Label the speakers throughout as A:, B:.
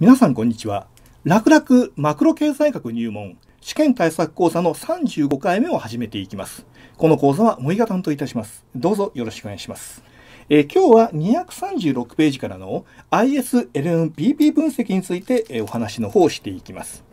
A: 皆さんこんにちは。楽々マクロ経済学入門試験対策講座の35回目を始めていきます。この講座は森が担当いたします。どうぞよろしくお願いします。えー、今日は236ページからの ISLNPP 分析について、えー、お話の方をしていきます。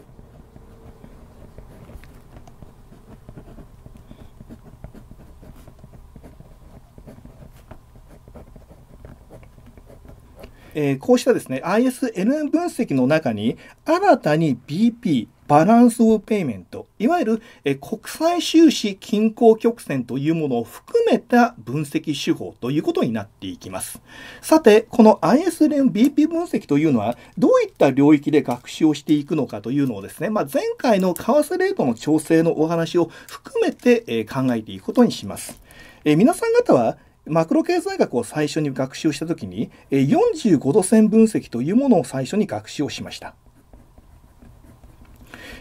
A: えー、こうしたですね、ISN 分析の中に、新たに BP、バランスオブペイメント、いわゆる、え国際収支均衡曲線というものを含めた分析手法ということになっていきます。さて、この i s n n BP 分析というのは、どういった領域で学習をしていくのかというのをですね、まあ、前回の為替レートの調整のお話を含めて、え考えていくことにします。え皆さん方はマクロ経済学を最初に学習した時に、45度線分析というものを最初に学習をしました。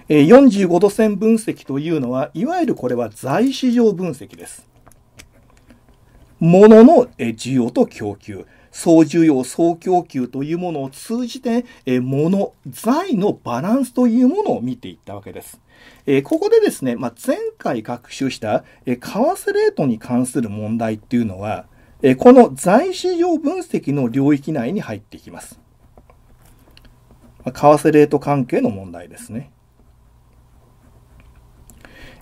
A: 45度線分析というのは、いわゆるこれは在市場分析です。物の需要と供給、総需要、総供給というものを通じて、物、財のバランスというものを見ていったわけです。えー、ここでですね、まあ、前回学習した、えー、為替レートに関する問題っていうのは、えー、この財市場分析の領域内に入っていきます。まあ、為替レート関係の問題ですね。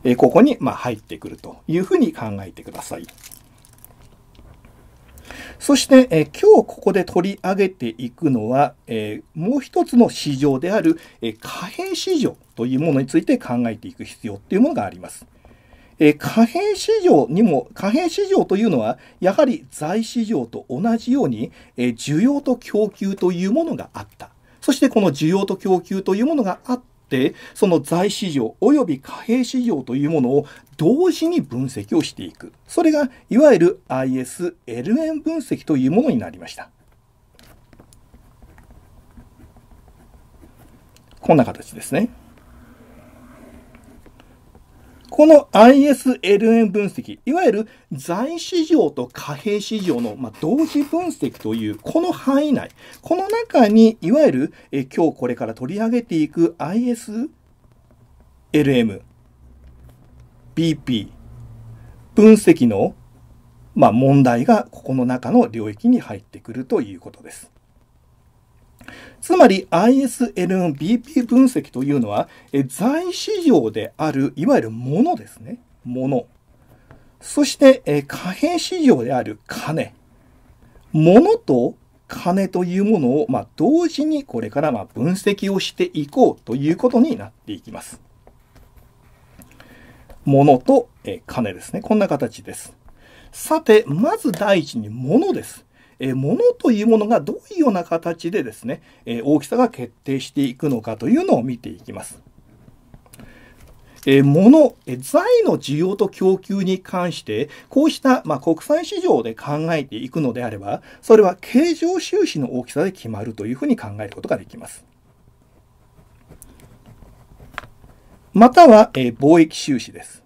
A: えここに、ま入ってくるというふうに考えてください。そして、えー、今日ここで取り上げていくのは、えー、もう一つの市場である、えー、貨幣市場というものについて考えていく必要っていうものがあります。え貨幣市場にも貨幣市場というのはやはり財市場と同じように、え需要と供給というものがあったそしてこの需要と供給というものがあって、その財市場及び貨幣市場というものを同時に分析をしていく。それが、いわゆる ISLN 分析というものになりました。こんな形ですね。この ISLN 分析、いわゆる財市場と貨幣市場の、ま同時分析という、この範囲内、この中に、いわゆる、え今日これから取り上げていく ISLM、BP、分析の、ま問題がここの中の領域に入ってくるということです。つまり ISLBP 分析というのは財市場であるいわゆるものですね。もの。そして貨幣市場である金。ものと金というものを、まあ、同時にこれからま分析をしていこうということになっていきます。物と金ですね。こんな形です。さて、まず第一に物です。えー、物というものがどういうような形でですね、えー、大きさが決定していくのかというのを見ていきます。えー、物、えー、財の需要と供給に関して、こうした、まあ、国際市場で考えていくのであれば、それは経常収支の大きさで決まるというふうに考えることができます。または、えー、貿易収支です。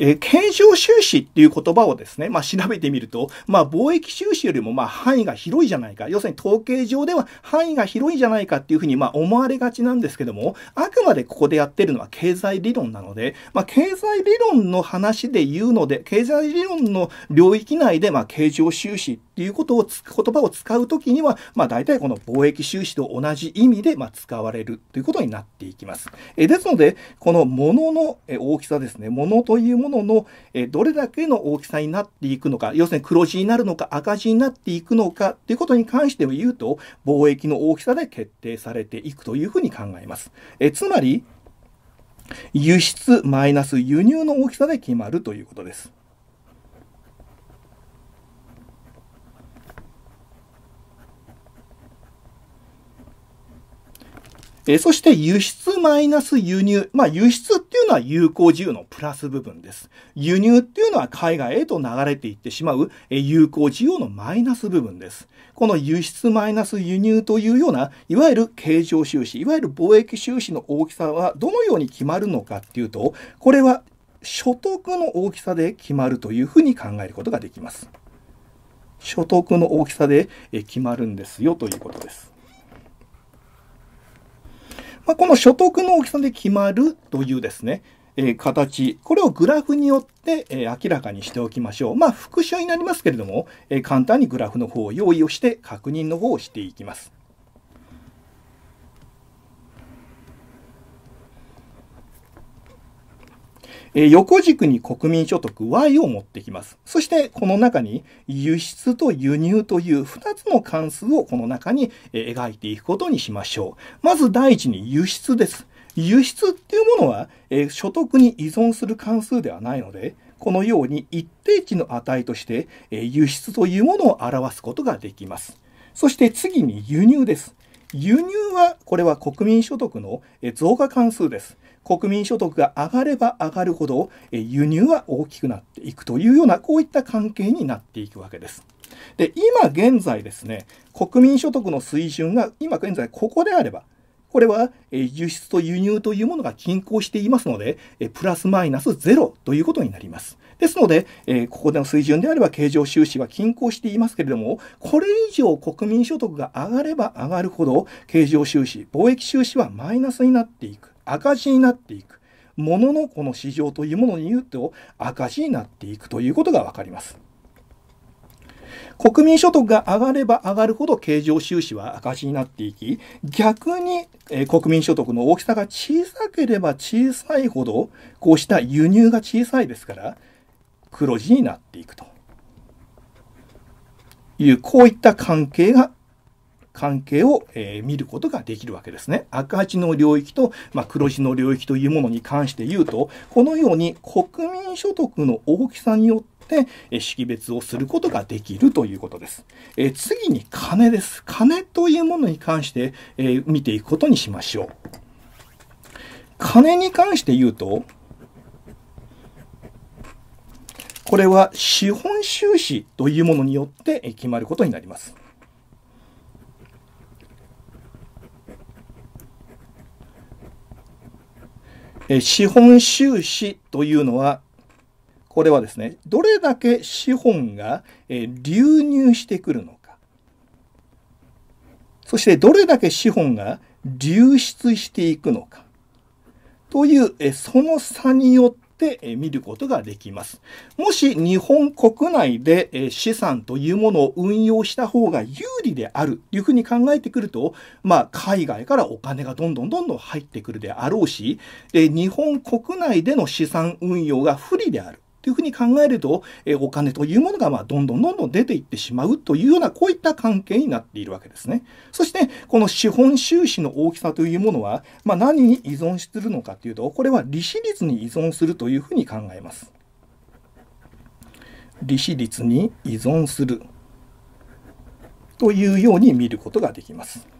A: えー、経常収支っていう言葉をですね、まあ、調べてみると、まあ、貿易収支よりもまあ範囲が広いじゃないか。要するに統計上では範囲が広いじゃないかっていうふうにまあ思われがちなんですけども、あくまでここでやってるのは経済理論なので、まあ、経済理論の話で言うので、経済理論の領域内でまあ経常収支ってっていうことを言葉を使う時には、まあ、大体この貿易収支と同じ意味で、まあ、使われるということになっていきます。えですので、この物の大きさですね、物というもののえどれだけの大きさになっていくのか、要するに黒字になるのか赤字になっていくのかということに関して言うと、貿易の大きさで決定されていくというふうに考えます。えつまり、輸出マイナス輸入の大きさで決まるということです。えー、そして輸出マイナス輸入。まあ、輸出っていうのは有効自由のプラス部分です。輸入っていうのは海外へと流れていってしまう、えー、有効自由のマイナス部分です。この輸出マイナス輸入というような、いわゆる経常収支、いわゆる貿易収支の大きさはどのように決まるのかっていうと、これは所得の大きさで決まるというふうに考えることができます。所得の大きさで決まるんですよということです。まあ、この所得の大きさで決まるというですね、え形、これをグラフによって、え明らかにしておきましょう。まあ、復習になりますけれども、え簡単にグラフの方を用意をして確認の方をしていきます。え横軸に国民所得 Y を持ってきます。そしてこの中に輸出と輸入という2つの関数をこの中に描いていくことにしましょう。まず第一に輸出です。輸出っていうものは、え所得に依存する関数ではないので、このように一定値の値として、え輸出というものを表すことができます。そして次に輸入です。輸入は、これは国民所得の増加関数です。国民所得が上がれば上がるほど、え輸入は大きくなっていくというような、こういった関係になっていくわけです。で、今現在ですね、国民所得の水準が今現在ここであれば、これは輸出と輸入というものが均衡していますので、プラスマイナスゼロということになります。ですので、ここでの水準であれば経常収支は均衡していますけれども、これ以上国民所得が上がれば上がるほど、経常収支、貿易収支はマイナスになっていく。赤字になっていくもののこの市場というものに言うと赤字になっていくということが分かります。国民所得が上がれば上がるほど経常収支は赤字になっていき、逆に、え国民所得の大きさが小さければ小さいほど、こうした輸入が小さいですから、黒字になっていくという、こういった関係が関係を、えー、見ることができるわけですね。赤字の領域と、まあ、黒字の領域というものに関して言うと、このように国民所得の大きさによってっ識別をすることができるということです。え次に金です。金というものに関して、え見ていくことにしましょう。金に関して言うと、これは資本収支というものによって決まることになります。資本収支というのは、これはですね、どれだけ資本が、流入してくるのか、そしてどれだけ資本が流出していくのか、という、その差によっって見ることができます。もし日本国内で資産というものを運用した方が有利であるというふうに考えてくると、まあ、海外からお金がどんどんどんどん入ってくるであろうし、日本国内での資産運用が不利である。いうふうに考えると、えお金というものがまどんどんどんどん出ていってしまうというようなこういった関係になっているわけですね。そしてこの資本収支の大きさというものは、まあ、何に依存するのかというとこれは利子率に依存するというふうに考えます。利子率に依存するというように見ることができます。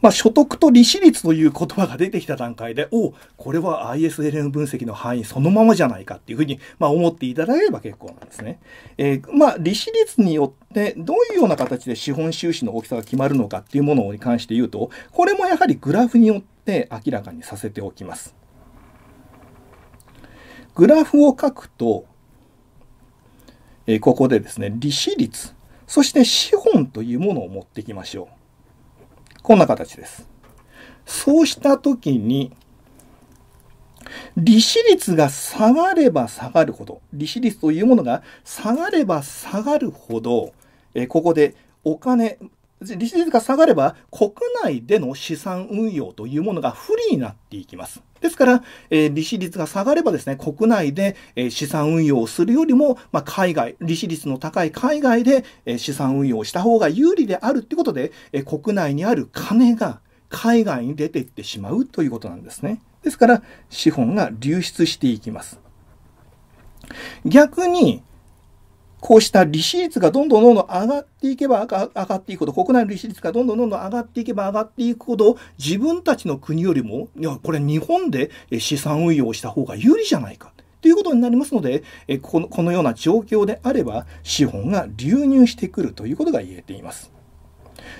A: まあ、所得と利子率という言葉が出てきた段階で、おこれは ISLM 分析の範囲そのままじゃないかっていうふうに、まあ、思っていただければ結構なんですね。えー、まあ、利子率によってどういうような形で資本収支の大きさが決まるのかっていうものに関して言うと、これもやはりグラフによって明らかにさせておきます。グラフを書くと、えー、ここでですね、利子率、そして資本というものを持ってきましょう。こんな形です。そうした時に、利子率が下がれば下がるほど、利子率というものが下がれば下がるほど、えここでお金、利率が下がれば国内での資産運用というものが不利になっていきます。ですから、えー、利子率が下がればですね、国内で、えー、資産運用をするよりも、まあ、海外、利子率の高い海外で、えー、資産運用をした方が有利であるということで、え国内にある金が海外に出ていってしまうということなんですね。ですから、資本が流出していきます。逆に、こうした利子率がどんどんどんどん上がっていけば上がっていくほど、国内の利子率がどんどんどんどん上がっていけば上がっていくほど、自分たちの国よりも、いや、これ日本で資産運用をした方が有利じゃないか。ということになりますので、このこのような状況であれば、資本が流入してくるということが言えています。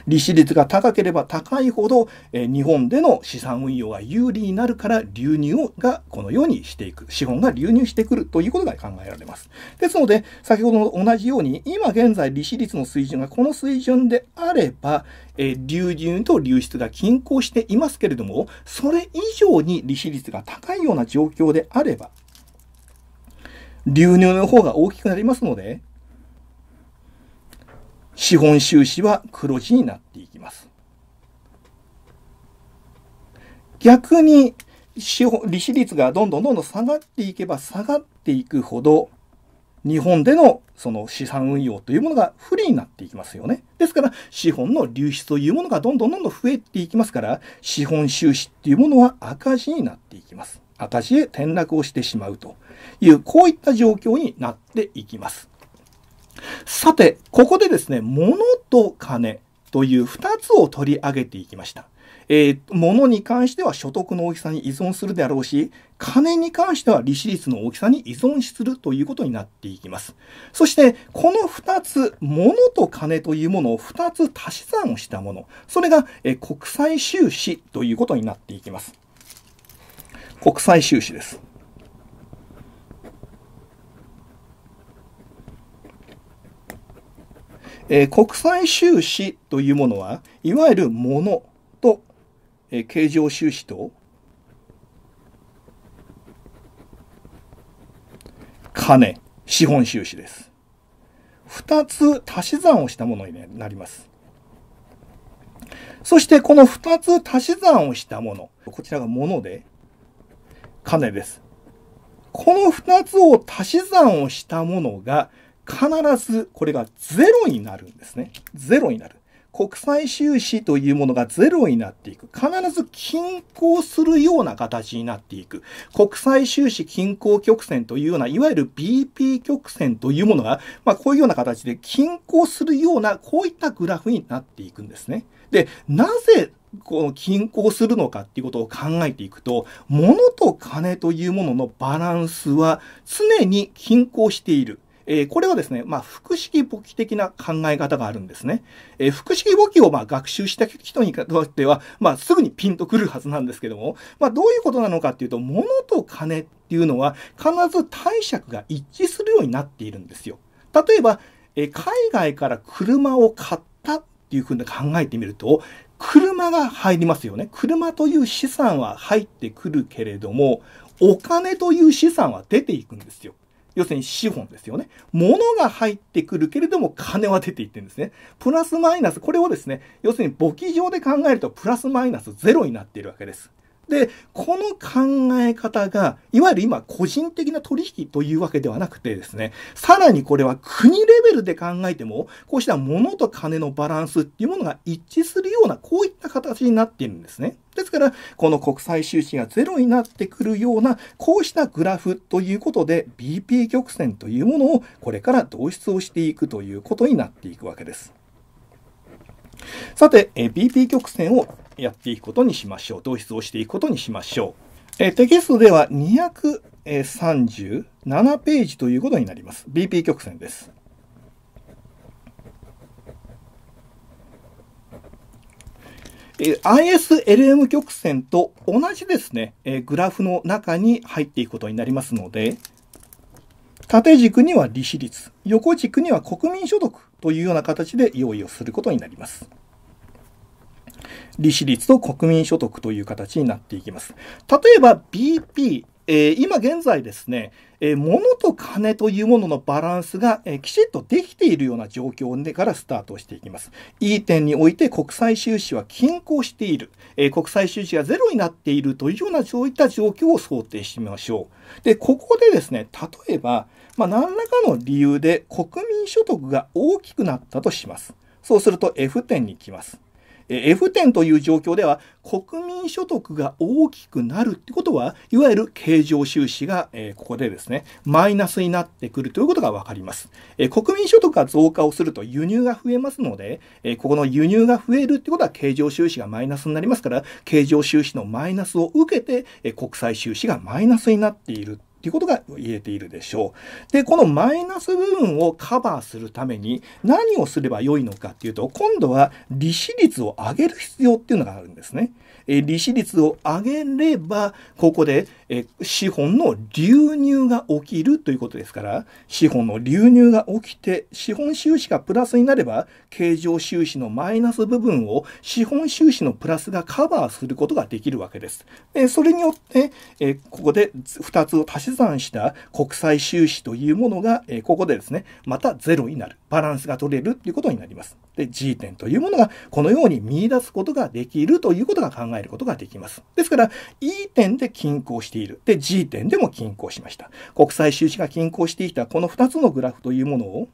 A: 利子率が高ければ高いほど、え日本での資産運用が有利になるから流入がこのようにしていく資本が流入してくるということが考えられますですので先ほどの同じように今現在利子率の水準がこの水準であれば、え流入と流出が均衡していますけれどもそれ以上に利子率が高いような状況であれば流入の方が大きくなりますので、資本収支は黒字になっていきます。逆に資本、利子率がどんどんどんどん下がっていけば下がっていくほど、日本でのその資産運用というものが不利になっていきますよね。ですから、資本の流出というものがどんどんどんどん増えていきますから、資本収支っていうものは赤字になっていきます。赤字へ転落をしてしまうという、こういった状況になっていきます。さて、ここでですね、物と金という2つを取り上げていきました。えー、物に関しては所得の大きさに依存するであろうし、金に関しては利子率の大きさに依存するということになっていきます。そして、この2つ、物と金というものを2つ足し算をしたもの、それが、えー、国際収支ということになっていきます。国際収支です。えー、国際収支というものは、いわゆるものと、えー、経常収支と、金、資本収支です。二つ足し算をしたものになります。そしてこの二つ足し算をしたもの、こちらがもので、金です。この二つを足し算をしたものが、必ずこれがゼロになるんですね。ゼロになる。国際収支というものがゼロになっていく。必ず均衡するような形になっていく。国際収支均衡曲線というような、いわゆる BP 曲線というものが、まあこういうような形で均衡するような、こういったグラフになっていくんですね。で、なぜこの均衡するのかっていうことを考えていくと、物と金というもののバランスは常に均衡している。えー、これはですね、まあ、複式簿記的な考え方があるんですね。えー、複式簿記をまあ学習した人にとっては、まあ、すぐにピンとくるはずなんですけども、まあ、どういうことなのかっていうと、物と金っていうのは必ず貸借が一致するようになっているんですよ。例えば、えー、海外から車を買ったっていうふうに考えてみると、車が入りますよね。車という資産は入ってくるけれども、お金という資産は出ていくんですよ。要するに資本ですよね。物が入ってくるけれども金は出ていってるんですね。プラスマイナス、これをですね、要するに簿記上で考えるとプラスマイナスゼロになっているわけです。で、この考え方が、いわゆる今、個人的な取引というわけではなくてですね、さらにこれは国レベルで考えても、こうした物と金のバランスっていうものが一致するような、こういった形になっているんですね。ですから、この国際収支がゼロになってくるような、こうしたグラフということで、BP 曲線というものをこれから導出をしていくということになっていくわけです。さて、BP 曲線をやっていくことにしましょう。導出をしていくことにしましょう。えー、テキストでは237ページということになります。BP 曲線です。ISLM 曲線と同じですね、えー、グラフの中に入っていくことになりますので、縦軸には利子率、横軸には国民所得というような形で用意をすることになります。利子率と国民所得という形になっていきます。例えば BP、えー、今現在ですね、えー、物と金というもののバランスが、えー、きちっとできているような状況でからスタートしていきます。いい点において国際収支は均衡している、えー、国際収支がゼロになっているというようなそういった状況を想定しましょう。で、ここでですね、例えば、まあ、何らかの理由で国民所得が大きくなったとします。そうすると F 点に来ます。f 点という状況では国民所得が大きくなるってことはいわゆる経常収支が、えここでですねマイナスになってくるということが分かります、え国民所得が増加をすると輸入が増えますので、えここの輸入が増えるってことは経常収支がマイナスになりますから経常収支のマイナスを受けて、え国際収支がマイナスになっているていうことが言えているでしょう。で、このマイナス部分をカバーするために何をすれば良いのかっていうと、今度は利子率を上げる必要っていうのがあるんですね。え利子率を上げれば、ここで、え資本の流入が起きるということですから、資本の流入が起きて、資本収支がプラスになれば、経常収支のマイナス部分を資本収支のプラスがカバーすることができるわけです。えそれによって、えここで2つを足し算した国際収支というものが、えここでですね、またゼロになる。バランスが取れるということになります。で G 点というものがこのように見出すことができるということが考えることができます。ですから E 点で均衡している。で G 点でも均衡しました。国際収支が均衡していたこの2つのグラフというものを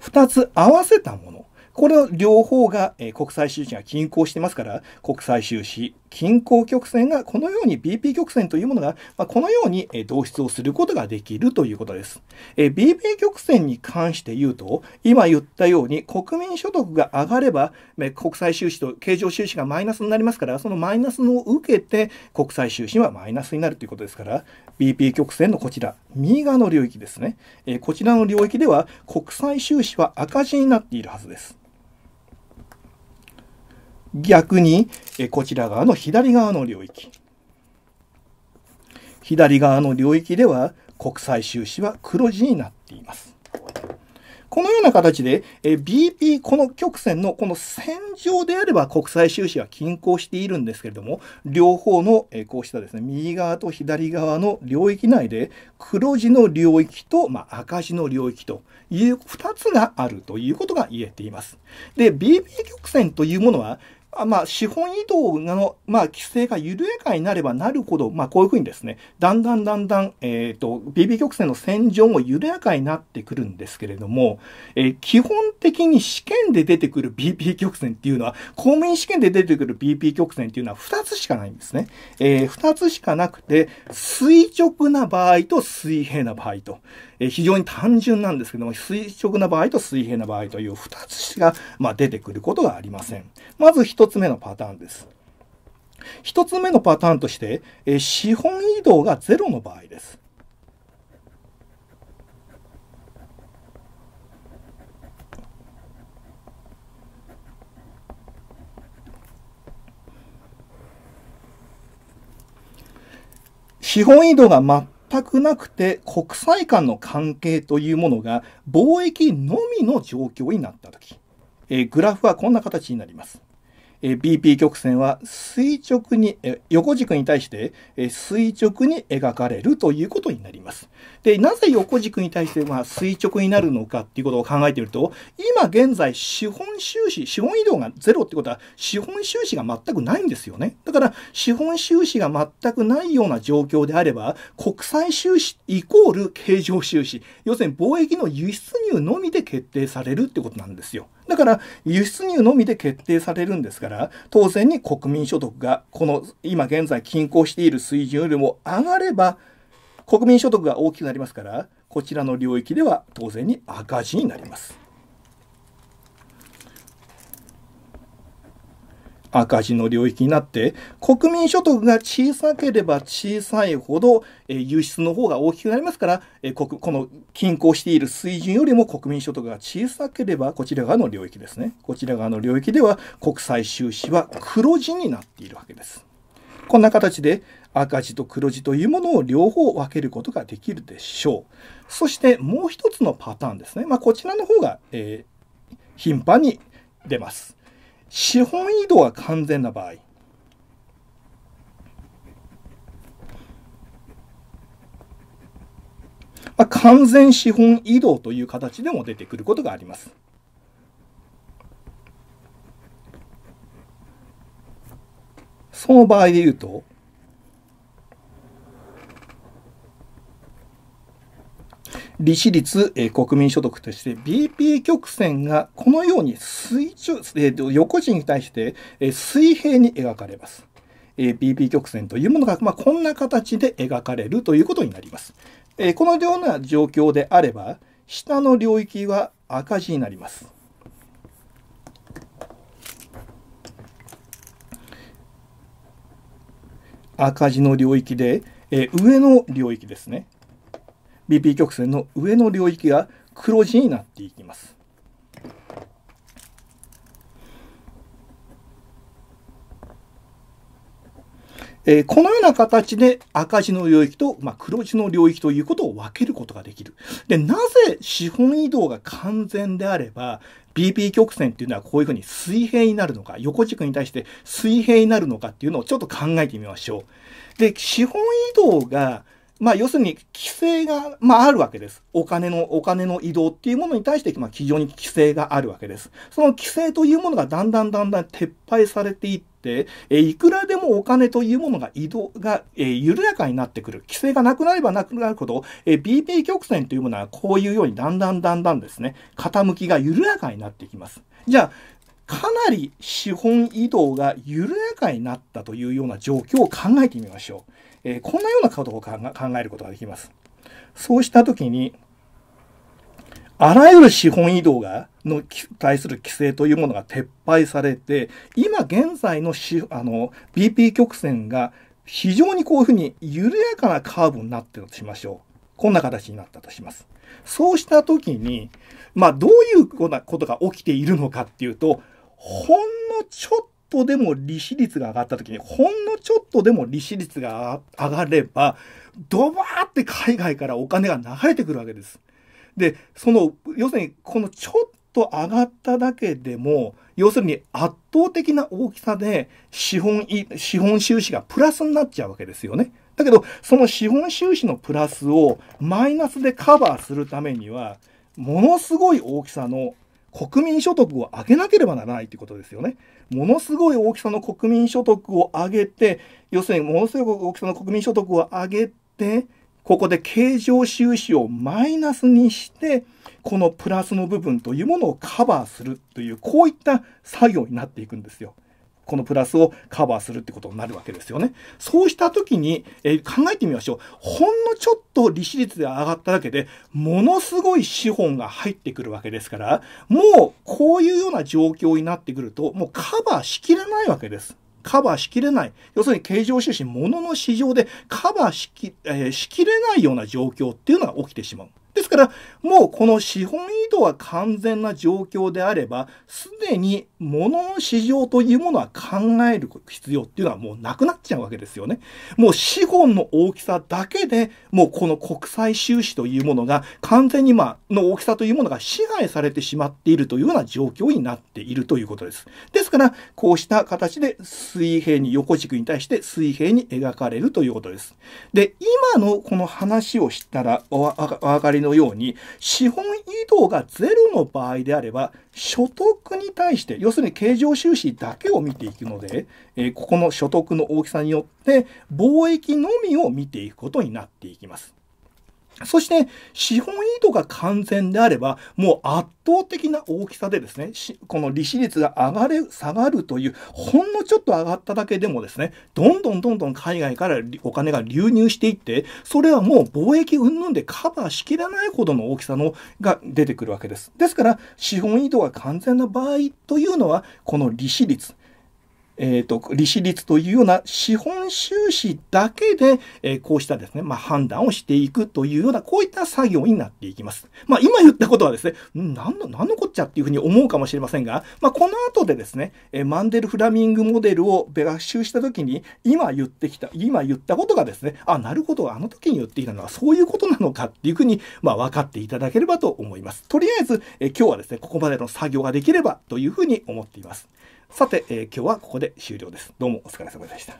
A: 2つ合わせたものこれの両方が、えー、国際収支が均衡してますから、国際収支均衡曲線がこのように BP 曲線というものが、まあ、このように、えー、導出をすることができるということです、えー。BP 曲線に関して言うと、今言ったように国民所得が上がれば、えー、国際収支と経常収支がマイナスになりますから、そのマイナスを受けて国際収支はマイナスになるということですから、BP 曲線のこちら、右側の領域ですね。えー、こちらの領域では国際収支は赤字になっているはずです。逆に、えこちら側の左側の領域。左側の領域では国際収支は黒字になっています。このような形で、BP、この曲線のこの線上であれば国際収支は均衡しているんですけれども、両方のこうしたですね、右側と左側の領域内で、黒字の領域と、まあ、赤字の領域という2つがあるということが言えています。で、BP 曲線というものは、まあ、資本移動の、まあ、規制が緩やかになればなるほど、まあ、こういうふうにですね、だんだんだんだん、えっ、ー、と、BB 曲線の線上も緩やかになってくるんですけれども、えー、基本的に試験で出てくる BP 曲線っていうのは、公務員試験で出てくる BP 曲線っていうのは2つしかないんですね。えー、2つしかなくて、垂直な場合と水平な場合と。え非常に単純なんですけども、垂直な場合と水平な場合という2つしか、まあ、出てくることがありません。まず1つ目のパターンです。1つ目のパターンとして、え資本移動が0の場合です。資本移動が全くなくて国際間の関係というものが貿易のみの状況になった時、えー、グラフはこんな形になります。BP 曲線は垂直に、横軸に対して垂直に描かれるということになります。で、なぜ横軸に対して垂直になるのかっていうことを考えていると、今現在資本収支、資本移動がゼロってことは資本収支が全くないんですよね。だから資本収支が全くないような状況であれば、国際収支イコール経常収支、要するに貿易の輸出入のみで決定されるってことなんですよ。だから輸出入のみで決定されるんですから、ら、当然に国民所得が、この今現在均衡している水準よりも上がれば、国民所得が大きくなりますから、こちらの領域では当然に赤字になります。赤字の領域になって国民所得が小さければ小さいほど、えー、輸出の方が大きくなりますから、えー、ここの均衡している水準よりも国民所得が小さければこちら側の領域ですねこちら側の領域では国際収支は黒字になっているわけです。こんな形で赤字と黒字というものを両方分けることができるでしょう。そしてもう一つのパターンですね。まあ、こちらの方が、えー、頻繁に出ます。資本移動が完全な場合まあ、完全資本移動という形でも出てくることがあります。その場合で言うと、利子率、えー、国民所得として BP 曲線がこのように水中、えー、横地に対して、えー、水平に描かれます。えー、BP 曲線というものが、まあ、こんな形で描かれるということになります。えー、このような状況であれば、下の領域は赤字になります。赤字の領域で、えー、上の領域ですね。BP 曲線の上の領域が黒字になっていきます。えー、このような形で赤字の領域と、まあ、黒字の領域ということを分けることができる。で、なぜ資本移動が完全であれば、BP 曲線っていうのはこういうふうに水平になるのか、横軸に対して水平になるのかっていうのをちょっと考えてみましょう。で、資本移動がまあ、要するに規制が、まあ、あるわけです。お金の、お金の移動っていうものに対して、まあ、非常に規制があるわけです。その規制というものがだんだんだんだん撤廃されていって、えいくらでもお金というものが移動が、え緩やかになってくる。規制がなくなればなくなるほど、え BP 曲線というものはこういうようにだんだんだんだんですね、傾きが緩やかになっていきます。じゃあ、かなり資本移動が緩やかになったというような状況を考えてみましょう。えー、こんなようなことを考えることができます。そうしたときに、あらゆる資本移動が、の対する規制というものが撤廃されて、今現在のしあの BP 曲線が非常にこういうふうに緩やかなカーブになってるとしましょう。こんな形になったとします。そうしたときに、まあどういうことが起きているのかっていうと、ほんのちょっとでも利子率が上がった時に、ほんのちょっとでも利子率が上がれば、ドバーって海外からお金が流れてくるわけです。で、その、要するに、このちょっと上がっただけでも、要するに圧倒的な大きさで資本、資本収支がプラスになっちゃうわけですよね。だけど、その資本収支のプラスをマイナスでカバーするためには、ものすごい大きさの国民所得を上げなければならないということですよね。ものすごい大きさの国民所得を上げて、要するにものすごい大きさの国民所得を上げて、ここで経常収支をマイナスにして、このプラスの部分というものをカバーするという、こういった作業になっていくんですよ。このプラスをカバーするってことになるわけですよね。そうした時に、え考えてみましょう。ほんのちょっと利子率で上がっただけで、ものすごい資本が入ってくるわけですから、もうこういうような状況になってくると、もうカバーしきれないわけです。カバーしきれない。要するに経常収支、物の市場でカバーしき,、えー、しきれないような状況っていうのが起きてしまう。ですから、もうこの資本移動は完全な状況であれば、すでに物の市場というものは考える必要っていうのはもうなくなっちゃうわけですよね。もう資本の大きさだけで、もうこの国際収支というものが完全にまあ、の大きさというものが支配されてしまっているというような状況になっているということです。ですから、こうした形で水平に横軸に対して水平に描かれるということです。で、今のこの話をしたらお分かりのように資本移動がゼロの場合であれば所得に対して要するに経常収支だけを見ていくので、えー、ここの所得の大きさによって貿易のみを見ていくことになっていきます。そして、資本意図が完全であれば、もう圧倒的な大きさでですね、この利子率が上がれ、下がるという、ほんのちょっと上がっただけでもですね、どんどんどんどん海外からお金が流入していって、それはもう貿易云々でカバーしきれないほどの大きさのが出てくるわけです。ですから、資本意図が完全な場合というのは、この利子率、えーと、利子率というような資本収支だけで、えー、こうしたですね、まあ、判断をしていくというような、こういった作業になっていきます。まあ、今言ったことはですね、何の、何のこっちゃっていうふうに思うかもしれませんが、まあ、この後でですね、えー、マンデル・フラミングモデルを学習したときに、今言ってきた、今言ったことがですね、あ、なるほど、あの時に言ってきたのはそういうことなのかっていうふうに、まあ、分かっていただければと思います。とりあえず、えー、今日はですね、ここまでの作業ができればというふうに思っています。さて、えー、今日はここで終了です。どうもお疲れ様でした。